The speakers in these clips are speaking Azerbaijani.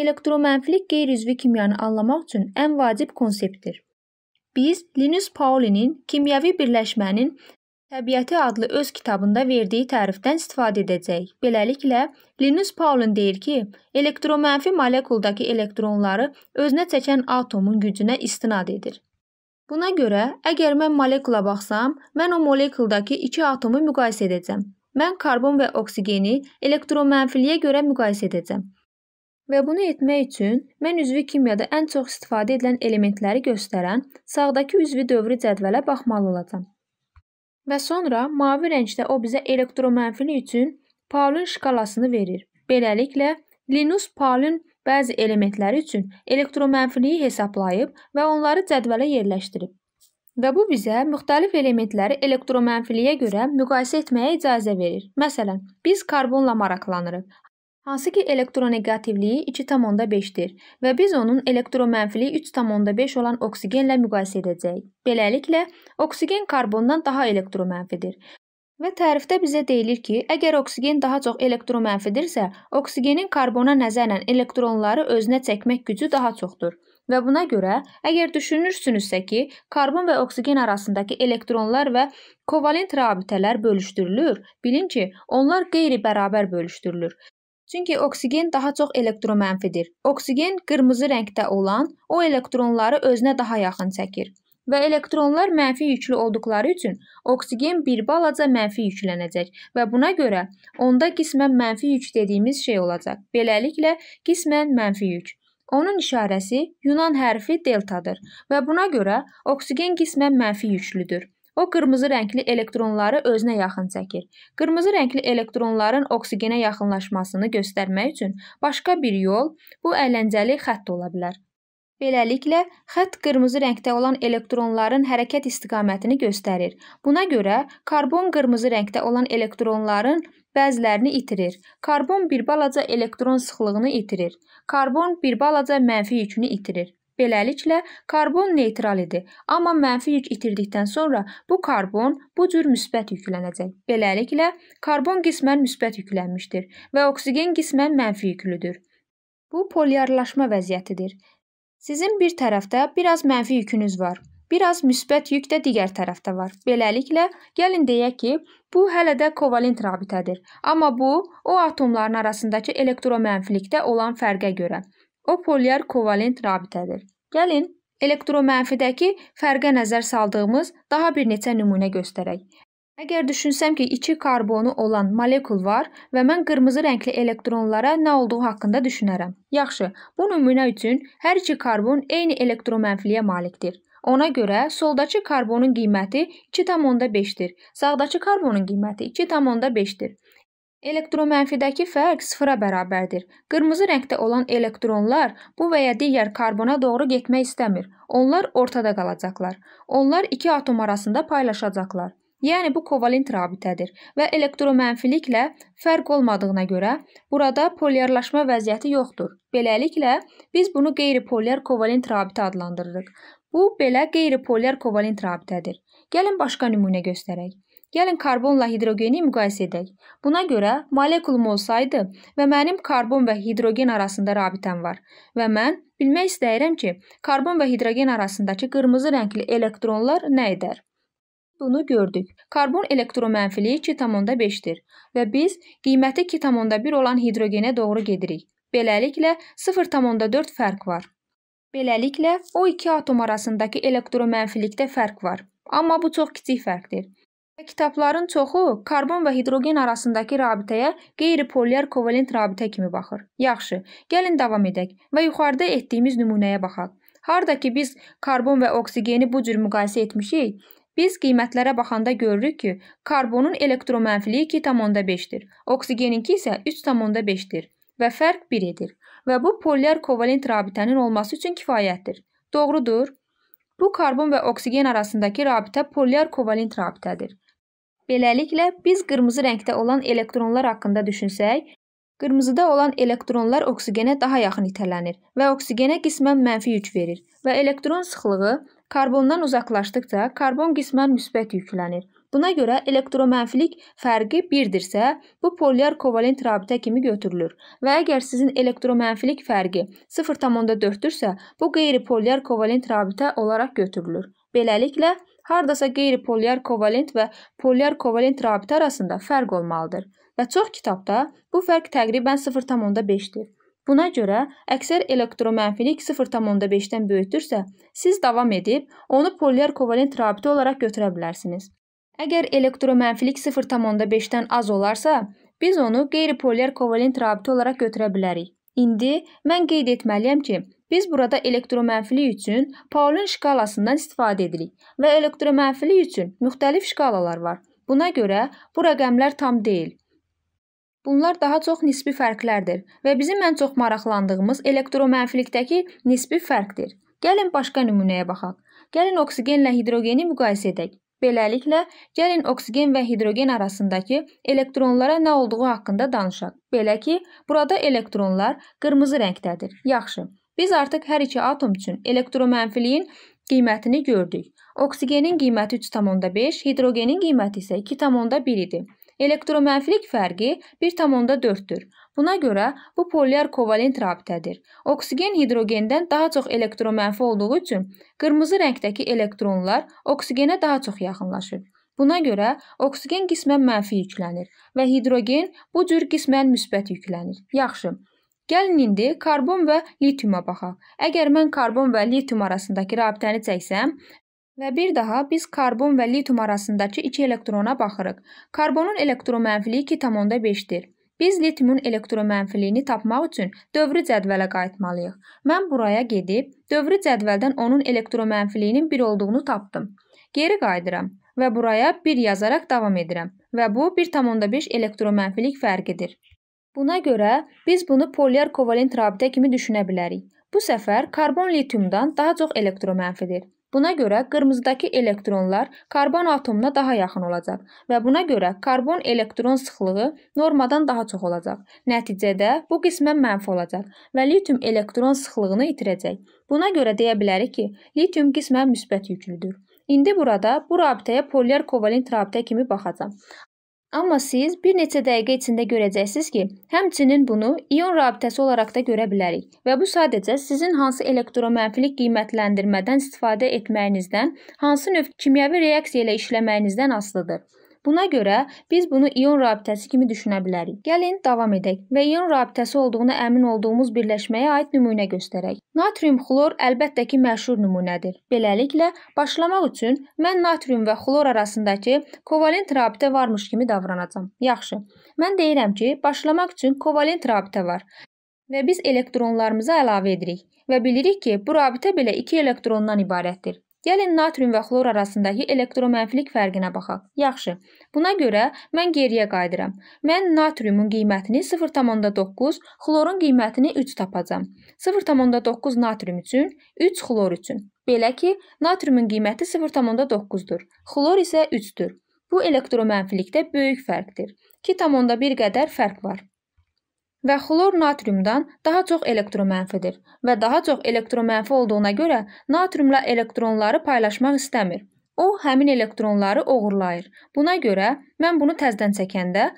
elektroməmfilik qeyri-üzvi kimyanı anlamaq üçün ən vacib konseptdir. Biz Linus Paulinin Kimyəvi birləşmənin Təbiəti adlı öz kitabında verdiyi tərifdən istifadə edəcək. Beləliklə, Linus Pauling deyir ki, elektromənfi molekuldakı elektronları özünə çəkən atomun gücünə istinad edir. Buna görə, əgər mən molekula baxsam, mən o molekuldakı iki atomu müqayisə edəcəm. Mən karbon və oksigeni elektromənfiliyə görə müqayisə edəcəm. Və bunu etmək üçün mən üzvi kimyada ən çox istifadə edilən elementləri göstərən sağdakı üzvi dövrü cədvələ baxmalı olacam. Və sonra mavi rəngdə o bizə elektromənfilik üçün Paulin şkalasını verir. Beləliklə, Linus Paulin bəzi elementləri üçün elektromənfiliyi hesablayıb və onları cədvələ yerləşdirib. Və bu bizə müxtəlif elementləri elektromənfiliyə görə müqayisə etməyə icazə verir. Məsələn, biz karbonla maraqlanırıq, hansı ki elektronegativliyi 2,5-dir və biz onun elektromənfiliyi 3,5 olan oksigenlə müqayisə edəcəyik. Beləliklə, oksigen karbondan daha elektromənfidir. Və tərifdə bizə deyilir ki, əgər oksigen daha çox elektromənfidirsə, oksigenin karbona nəzərən elektronları özünə çəkmək gücü daha çoxdur. Və buna görə, əgər düşünürsünüzsə ki, karbon və oksigen arasındakı elektronlar və kovalent rabitələr bölüşdürülür, bilin ki, onlar qeyri-bərabər bölüşdürülür Çünki oksigen daha çox elektromənfidir. Oksigen qırmızı rəngdə olan o elektronları özünə daha yaxın çəkir və elektronlar mənfi yüklü olduqları üçün oksigen bir balaca mənfi yüklənəcək və buna görə onda qismən mənfi yük dediyimiz şey olacaq. Beləliklə qismən mənfi yük. Onun işarəsi Yunan hərfi deltadır və buna görə oksigen qismən mənfi yüklüdür. O qırmızı rəngli elektronları özünə yaxın çəkir. Qırmızı rəngli elektronların oksigenə yaxınlaşmasını göstərmək üçün başqa bir yol bu əyləncəli xətt ola bilər. Beləliklə, xətt qırmızı rəngdə olan elektronların hərəkət istiqamətini göstərir. Buna görə karbon qırmızı rəngdə olan elektronların bəzilərini itirir. Karbon bir balaca elektron sıxlığını itirir. Karbon bir balaca mənfi yükünü itirir. Beləliklə, karbon neytral idi, amma mənfi yük itirdikdən sonra bu karbon bu cür müsbət yüklənəcək. Beləliklə, karbon qismən müsbət yüklənmişdir və oksigen qismən mənfi yüklüdür. Bu polyarlaşma vəziyyətidir. Sizin bir tərəfdə biraz mənfi yükünüz var, biraz müsbət yük də digər tərəfdə var. Beləliklə, gəlin deyək ki, bu hələ də kovalent rabitədir, amma bu o atomların arasındakı elektromənfilikdə olan fərqə görə O polyar kovalent rabitədir. Gəlin elektromənfidəki fərqə nəzər saldığımız daha bir neçə nümunə göstərək. Əgər düşünsəm ki, 2 karbonu olan molekul var və mən qırmızı rəngli elektronlara nə olduğu haqqında düşünərəm. Yaxşı, bu nümunə üçün hər iki karbon eyni elektromənfiliyə malikdir. Ona görə soldakı karbonun qiyməti 2,5-dir. Sağdakı karbonun qiyməti 2,5-dir. Elektromənfidəki fərq sıfıra bərabərdir. Qırmızı rəngdə olan elektronlar bu və ya digər karbona doğru getmək istəmir. Onlar ortada qalacaqlar. Onlar iki atom arasında paylaşacaqlar. Yəni bu kovalent rabitədir və elektromənfiliklə fərq olmadığına görə burada polyarlaşma vəziyyəti yoxdur. Beləliklə biz bunu qeyri-polyar kovalent rabitə adlandırırıq. Bu belə qeyri-polyar kovalent rabitədir. Gəlin başqa nümunə göstərək. Gəlin karbonla hidrogeni müqayisə edək. Buna görə molekulum olsaydı və mənim karbon və hidrogen arasında rabitəm var və mən bilmək istəyirəm ki, karbon və hidrogen arasındakı qırmızı rəngli elektronlar nə edər? Bunu gördük. Karbon elektromənfiliyi 2,5-dir və biz qiyməti 2,1 olan hidrogenə doğru gedirik. Beləliklə 0,4 fərq var. Beləliklə o iki atom arasındakı elektromənfilikdə fərq var. Amma bu çox kiçik fərqdir. Və kitabların çoxu karbon və hidrogen arasındakı rabitəyə qeyri-polyar kovalent rabitə kimi baxır. Yaxşı, gəlin davam edək və yuxarıda etdiyimiz nümunəyə baxaq. Harda ki biz karbon və oksigeni bu cür müqayisə etmişik, biz qiymətlərə baxanda görürük ki, karbonun elektromənfiliyi 2.5-dir, oksigeninki isə 3.5-dir və fərq 1-dir və bu polyar kovalent rabitənin olması üçün kifayətdir. Doğrudur? Bu karbon və oksigen arasındakı rabitə polyar kovalent rabitədir. Beləliklə, biz qırmızı rəngdə olan elektronlar haqqında düşünsək, qırmızıda olan elektronlar oksigenə daha yaxın itələnir və oksigenə qismən mənfi yük verir və elektron sıxlığı karbondan uzaqlaşdıqca karbon qismən müsbət yüklənir. Buna görə elektromənfilik fərqi 1-dirsə, bu polyar kovalent rabitə kimi götürülür. Və əgər sizin elektromənfilik fərqi 0.4-dürsə, bu qeyri-polyar kovalent rabitə olaraq götürülür. Beləliklə, Hardasa qeyri-polyar kovalent və polyar kovalent rabitə arasında fərq olmalıdır və çox kitabda bu fərq təqribən 0.5-dir. Buna görə əksər elektromənfilik 0.5-dən böyükdürsə, siz davam edib onu polyar kovalent rabitə olaraq götürə bilərsiniz. Əgər elektromənfilik 0.5-dən az olarsa, biz onu qeyri-polyar kovalent rabitə olaraq götürə bilərik. İndi mən qeyd etməliyəm ki, biz burada elektromənfilik üçün Paulin şkalasından istifadə edirik və elektromənfilik üçün müxtəlif şkalalar var. Buna görə bu rəqəmlər tam deyil. Bunlar daha çox nisbi fərqlərdir və bizim ən çox maraqlandığımız elektromənfilikdəki nisbi fərqdir. Gəlin başqa nümunəyə baxaq. Gəlin oksigenlə hidrogeni müqayisə edək. Beləliklə, gəlin oksigen və hidrogen arasındakı elektronlara nə olduğu haqqında danışaq. Belə ki, burada elektronlar qırmızı rəngdədir. Yaxşı. Biz artıq hər iki atom üçün elektromənfiliyin qiymətini gördük. Oksigenin qiyməti 3.5, hidrogenin qiyməti isə 2.1 idi. Elektromənfilik fərqi 1,4-dür. Buna görə bu polyar kovalent rabitədir. Oksigen hidrogendən daha çox elektromənfi olduğu üçün qırmızı rəngdəki elektronlar oksigenə daha çox yaxınlaşır. Buna görə oksigen qismən mənfi yüklənir və hidrogen bu cür qismən müsbət yüklənir. Yaxşı. Gəlin indi karbon və litiuma baxaq. Əgər mən karbon və litium arasındakı rabitəni çəksəm, Və bir daha biz karbon və litium arasındakı 2 elektrona baxırıq. Karbonun elektromənfiliyi 2.5-dir. Biz litiumun elektromənfiliyini tapmaq üçün dövrü cədvələ qayıtmalıyıq. Mən buraya gedib dövrü cədvəldən onun elektromənfiliyinin 1 olduğunu tapdım. Geri qayıdıram və buraya 1 yazaraq davam edirəm və bu 1.5 elektromənfilik fərqidir. Buna görə biz bunu polyar kovalent rabitə kimi düşünə bilərik. Bu səfər karbon litiumdan daha çox elektromənfidir. Buna görə qırmızıdakı elektronlar karbon atomuna daha yaxın olacaq və buna görə karbon elektron sıxlığı normadan daha çox olacaq. Nəticədə bu qismən mənfi olacaq və litium elektron sıxlığını itirəcək. Buna görə deyə bilərik ki, litium qismən müsbət yüklüdür. İndi burada bu rabitəyə polyar kovalent rabitə kimi baxacam. Amma siz bir neçə dəqiqə içində görəcəksiniz ki, həmçinin bunu ion rabitəsi olaraq da görə bilərik və bu sadəcə sizin hansı elektroməmfilik qiymətləndirmədən istifadə etməyinizdən, hansı növ kimyəvi reaksiya ilə işləməyinizdən asılıdır. Buna görə biz bunu ion rabitəsi kimi düşünə bilərik. Gəlin davam edək və ion rabitəsi olduğuna əmin olduğumuz birləşməyə aid nümunə göstərək. Natrium xlor əlbəttə ki məşhur nümunədir. Beləliklə, başlamaq üçün mən natrium və xlor arasındakı kovalent rabitə varmış kimi davranacağam. Yaxşı. Mən deyirəm ki, başlamaq üçün kovalent rabitə var və biz elektronlarımızı əlavə edirik və bilirik ki, bu rabitə belə 2 elektrondan ibarətdir. Gəlin natrium və xlor arasındakı elektromənfilik fərqinə baxaq. Yaxşı. Buna görə mən geriyə qayıdıram. Mən natriumun qiymətini 0.9, xlorun qiymətini 3 tapacağam. 0.9 natrium üçün, 3 xlor üçün. Belə ki, natriumun qiyməti 0.9-dur. Xlor isə 3-dür. Bu elektromənfilikdə böyük fərqdir. 2.1 qədər fərq var və xlor natriumdan daha çox elektromənfidir və daha çox elektromənfi olduğuna görə natriumla elektronları paylaşmaq istəmir. O həmin elektronları oğurlayır. Buna görə mən bunu təzdən çəkəndə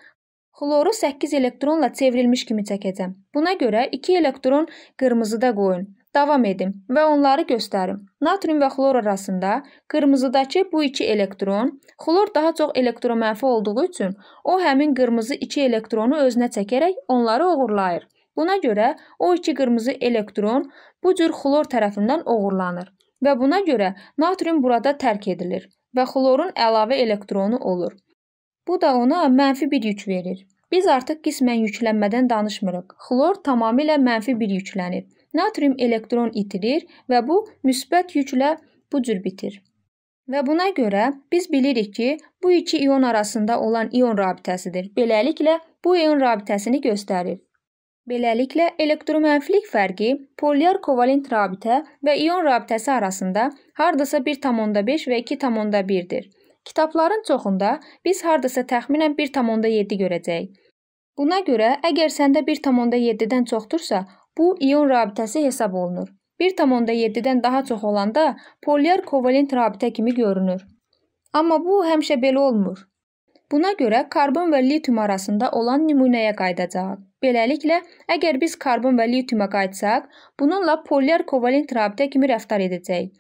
xloru 8 elektronla çevrilmiş kimi çəkəcəm. Buna görə 2 elektron qırmızıda qoyun davam edim və onları göstərim. Natrium və xlor arasında qırmızıdakı bu iki elektron, xlor daha çox elektromənfi olduğu üçün o həmin qırmızı iki elektronu özünə çəkərək onları oğurlayır. Buna görə o iki qırmızı elektron bu cür xlor tərəfindən oğurlanır və buna görə natrium burada tərk edilir və xlorun əlavə elektronu olur. Bu da ona mənfi bir yük verir. Biz artıq qismən yüklənmədən danışmırıq. Xlor tamamilə mənfi bir yüklənir natrium elektron itirir və bu müsbət yüklə bu cür bitir. Və buna görə biz bilirik ki, bu iki ion arasında olan ion rabitəsidir. Beləliklə, bu ion rabitəsini göstərir. Beləliklə, elektromənfilik fərqi polyar kovalent rabitə və ion rabitəsi arasında hardasa 1.5 və 2.1-dir. Kitabların çoxunda biz hardasa təxminən 1.7 görəcəyik. Buna görə, əgər səndə 1.7-dən çoxdursa, Bu ion rabitəsi hesab olunur. 1.7-dən daha çox olanda polyar kovalent rabitə kimi görünür. Amma bu həmişə belə olmur. Buna görə karbon və litium arasında olan nümunəyə qayıdacağıq. Beləliklə, əgər biz karbon və litiuma qayıtsaq, bununla polyar kovalent rabitə kimi rəftar edəcəyik.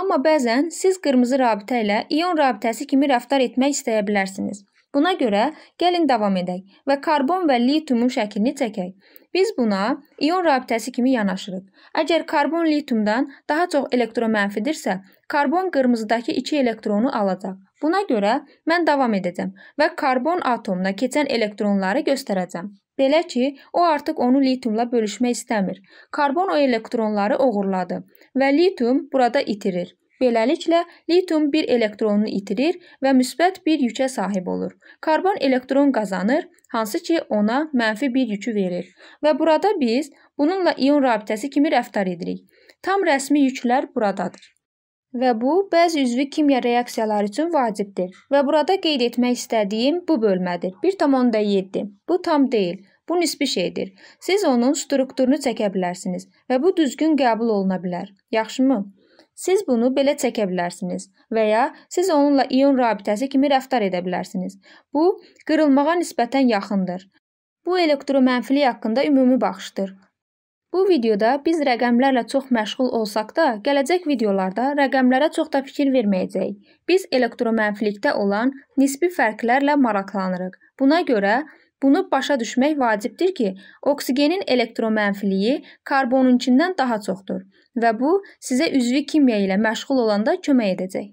Amma bəzən siz qırmızı rabitə ilə ion rabitəsi kimi rəftar etmək istəyə bilərsiniz. Buna görə gəlin davam edək və karbon və litiumun şəklini çəkək. Biz buna ion rabitəsi kimi yanaşırıq. Əgər karbon litiumdan daha çox elektromənfidirsə, karbon qırmızıdakı 2 elektronu alacaq. Buna görə mən davam edəcəm və karbon atomuna keçən elektronları göstərəcəm. Belə ki, o artıq onu litiumla bölüşmək istəmir. Karbon o elektronları oğurladı və litium burada itirir. Beləliklə, litium bir elektronunu itirir və müsbət bir yükə sahib olur. Karbon elektron qazanır, hansı ki ona mənfi bir yükü verir. Və burada biz bununla ion rabitəsi kimi rəftar edirik. Tam rəsmi yüklər buradadır. Və bu bəzi üzvü kimya reaksiyaları üçün vacibdir. Və burada qeyd etmək istədiyim bu bölmədir. 1.7. Bu tam deyil. Bu nisbi şeydir. Siz onun strukturunu çəkə bilərsiniz və bu düzgün qəbul oluna bilər. Yaxşımı? Siz bunu belə çəkə bilərsiniz və ya siz onunla ion rabitəsi kimi rəftar edə bilərsiniz. Bu qırılmağa nisbətən yaxındır. Bu elektromənfilik haqqında ümumi baxışdır. Bu videoda biz rəqəmlərlə çox məşğul olsaq da, gələcək videolarda rəqəmlərə çox da fikir verməyəcəyik. Biz elektromənfilikdə olan nisbi fərqlərlə maraqlanırıq. Buna görə Bunu başa düşmək vacibdir ki, oksigenin elektromənfiliyi karbonunkindən daha çoxdur və bu sizə üzvi kimya ilə məşğul olanda kömək edəcək.